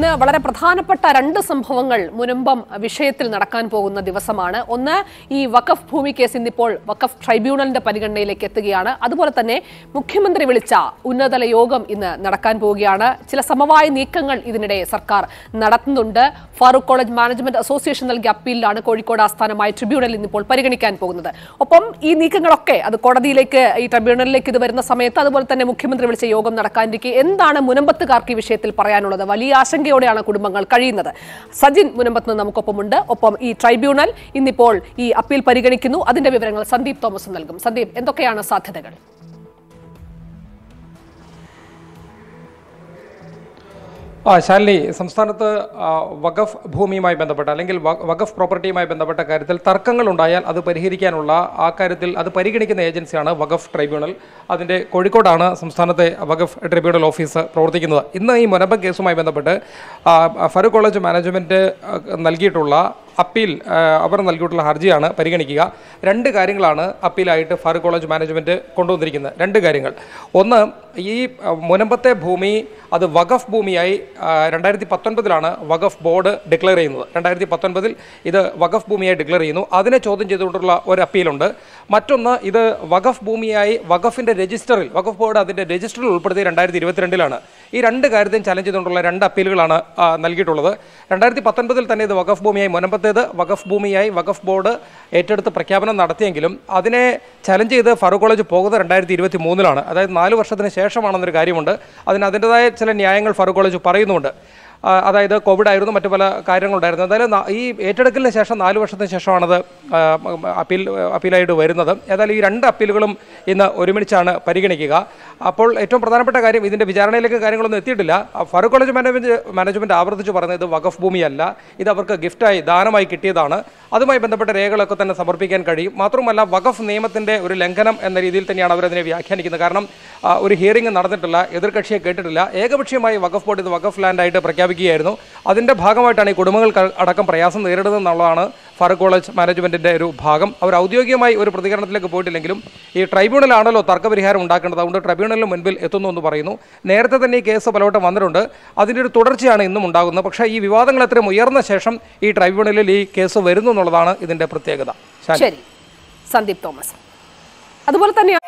ഇന്ന് വളരെ പ്രധാനപ്പെട്ട രണ്ട് സംഭവങ്ങൾ മുനമ്പം വിഷയത്തിൽ നടക്കാൻ പോകുന്ന ദിവസമാണ് ഒന്ന് ഈ വഖഫ് ഭൂമി കേസ് ഇന്നിപ്പോൾ വഖഫ് ട്രൈബ്യൂണലിന്റെ പരിഗണനയിലേക്ക് എത്തുകയാണ് അതുപോലെ തന്നെ മുഖ്യമന്ത്രി വിളിച്ച ഉന്നതതല യോഗം ഇന്ന് നടക്കാൻ പോവുകയാണ് ചില സമവായ നീക്കങ്ങൾ ഇതിനിടെ സർക്കാർ നടത്തുന്നുണ്ട് ഫാറൂഖ് കോളേജ് മാനേജ്മെന്റ് അസോസിയേഷൻ നൽകിയ അപ്പീലിലാണ് കോഴിക്കോട് ആസ്ഥാനമായ ട്രിബ്യൂണൽ ഇന്നിപ്പോൾ പരിഗണിക്കാൻ പോകുന്നത് ഒപ്പം ഈ നീക്കങ്ങളൊക്കെ അത് കോടതിയിലേക്ക് ഈ ട്രൈബ്യൂണലിലേക്ക് ഇത് വരുന്ന സമയത്ത് അതുപോലെ തന്നെ മുഖ്യമന്ത്രി വിളിച്ച യോഗം നടക്കാനിരിക്കെ എന്താണ് മുനമ്പത്തുകാർക്ക് ഈ വിഷയത്തിൽ പറയാനുള്ളത് വലിയ ആശങ്ക ആശങ്കയോടെയാണ് കുടുംബങ്ങൾ കഴിയുന്നത് സജിൻ മുനമ്പത്ത് നമുക്കൊപ്പമുണ്ട് ഒപ്പം ഈ ട്രൈബ്യൂണൽ ഇന്നിപ്പോൾ ഈ അപ്പീൽ പരിഗണിക്കുന്നു അതിന്റെ വിവരങ്ങൾ സന്ദീപ് തോമസ് നൽകും സന്ദീപ് എന്തൊക്കെയാണ് സാധ്യതകൾ ആ ശാലിനി സംസ്ഥാനത്ത് വഖഫ് ഭൂമിയുമായി ബന്ധപ്പെട്ട അല്ലെങ്കിൽ വഖഫ് പ്രോപ്പർട്ടിയുമായി ബന്ധപ്പെട്ട കാര്യത്തിൽ തർക്കങ്ങൾ ഉണ്ടായാൽ അത് പരിഹരിക്കാനുള്ള ആ കാര്യത്തിൽ അത് പരിഗണിക്കുന്ന ഏജൻസിയാണ് വഖഫ് ട്രൈബ്യൂണൽ അതിൻ്റെ കോഴിക്കോടാണ് സംസ്ഥാനത്തെ വഖഫ് ട്രൈബ്യൂണൽ ഓഫീസ് പ്രവർത്തിക്കുന്നത് ഇന്ന് ഈ മൊനബ കേസുമായി ബന്ധപ്പെട്ട് ഫറൂഖ് കോളേജ് മാനേജ്മെൻറ്റ് നൽകിയിട്ടുള്ള അപ്പീൽ അവർ നൽകിയിട്ടുള്ള ഹർജിയാണ് പരിഗണിക്കുക രണ്ട് കാര്യങ്ങളാണ് അപ്പീലായിട്ട് ഫാറൂഖ് കോളേജ് മാനേജ്മെൻറ്റ് കൊണ്ടുവന്നിരിക്കുന്നത് രണ്ട് കാര്യങ്ങൾ ഒന്ന് ഈ മുനമ്പത്തെ ഭൂമി അത് വഖഫ് ഭൂമിയായി രണ്ടായിരത്തി പത്തൊൻപതിലാണ് വഖഫ് ബോർഡ് ഡിക്ലെയർ ചെയ്യുന്നത് രണ്ടായിരത്തി പത്തൊൻപതിൽ ഇത് വഖഫ് ഭൂമിയായി ഡിക്ലെയർ ചെയ്യുന്നു അതിനെ ചോദ്യം ചെയ്തുകൊണ്ടുള്ള ഒരു അപ്പീലുണ്ട് മറ്റൊന്ന് ഇത് വഖഫ് ഭൂമിയായി വഖഫിൻ്റെ രജിസ്റ്ററിൽ വഖഫ് ബോർഡ് അതിൻ്റെ രജിസ്റ്ററിൽ ഉൾപ്പെടുത്തി രണ്ടായിരത്തി ഇരുപത്തിരണ്ടിലാണ് ഈ രണ്ട് കാര്യത്തെയും ചലഞ്ച് ചെയ്തുകൊണ്ടുള്ള രണ്ട് അപ്പീലുകളാണ് നൽകിയിട്ടുള്ളത് രണ്ടായിരത്തി പത്തൊൻപതിൽ തന്നെ ഇത് വഖഫ് ഭൂമിയായി മുനമ്പത്തേത് വഖഫ് ഭൂമിയായി വഖഫ് ബോർഡ് ഏറ്റെടുത്ത് പ്രഖ്യാപനം നടത്തിയെങ്കിലും അതിനെ ചലഞ്ച് ചെയ്ത് ഫറൂഖ് കോളേജ് പോകുന്നത് രണ്ടായിരത്തി ഇരുപത്തി മൂന്നിലാണ് അതായത് നാല് വർഷത്തിന് ശേഷമാണെന്നൊരു കാര്യമുണ്ട് അതിന് അതിൻ്റെതായ ചില ന്യായങ്ങൾ ഫറൂഖ് കോളേജ് പറയുന്നുണ്ട് അതായത് കോവിഡ് ആയിരുന്നു മറ്റു പല കാര്യങ്ങളുണ്ടായിരുന്നു എന്തായാലും ഈ ഏറ്റെടുക്കലിന് ശേഷം നാല് വർഷത്തിന് ശേഷമാണത് അപ്പീൽ അപ്പീലായിട്ട് വരുന്നത് ഏതായാലും ഈ രണ്ട് അപ്പീലുകളും ഇന്ന് ഒരുമിച്ചാണ് പരിഗണിക്കുക അപ്പോൾ ഏറ്റവും പ്രധാനപ്പെട്ട കാര്യം ഇതിൻ്റെ വിചാരണയിലേക്ക് കാര്യങ്ങളൊന്നും എത്തിയിട്ടില്ല ഫറൂഖ് കോളേജ് മാനേജ്മെൻറ്റ് മാനേജ്മെൻറ്റ് ആവർത്തിച്ച് പറഞ്ഞത് ഇത് വഖഫ് ഭൂമിയല്ല ഇത് അവർക്ക് ഗിഫ്റ്റായി ദാനമായി കിട്ടിയതാണ് അതുമായി ബന്ധപ്പെട്ട രേഖകളൊക്കെ തന്നെ സമർപ്പിക്കാൻ കഴിയും മാത്രമല്ല വഖഫ് നിയമത്തിൻ്റെ ഒരു ലംഘനം എന്ന രീതിയിൽ തന്നെയാണ് അവരതിനെ വ്യാഖ്യാനിക്കുന്നത് കാരണം ഒരു ഹിയറിംഗ് നടന്നിട്ടില്ല എതിർകക്ഷിയെ കേട്ടിട്ടില്ല ഏകപക്ഷീയമായി വഖഫ് ബോർഡ് ഇത് വഖഫ് ലാൻഡായിട്ട് പ്രഖ്യാപിച്ചു പ്രഖ്യാപിക്കുകയായിരുന്നു അതിൻ്റെ ഭാഗമായിട്ടാണ് ഈ കുടുംബങ്ങൾ അടക്കം പ്രയാസം നേരിടുന്നതെന്നുള്ളതാണ് ഫറൂഖ് കോളേജ് മാനേജ്മെൻറ്റിൻ്റെ ഒരു ഭാഗം അവർ ഔദ്യോഗികമായി ഒരു പ്രതികരണത്തിലേക്ക് പോയിട്ടില്ലെങ്കിലും ഈ ട്രൈബ്യൂണലാണല്ലോ തർക്കപരിഹാരം ഉണ്ടാക്കേണ്ടത് അതുകൊണ്ട് ട്രൈബ്യൂണലിന് മുൻപിൽ എത്തുന്നു എന്ന് പറയുന്നു നേരത്തെ തന്നെ ഈ കേസ് പലവട്ടം വന്നിട്ടുണ്ട് അതിൻ്റെ ഒരു തുടർച്ചയാണ് ഇന്നും ഉണ്ടാകുന്നത് പക്ഷേ ഈ വിവാദങ്ങൾ അത്രയും ഉയർന്ന ശേഷം ഈ ട്രൈബ്യൂണലിൽ ഈ കേസ് വരുന്നു എന്നുള്ളതാണ് ഇതിൻ്റെ പ്രത്യേകത ശരി സന്ദീപ് തോമസ് അതുപോലെ തന്നെയാണ്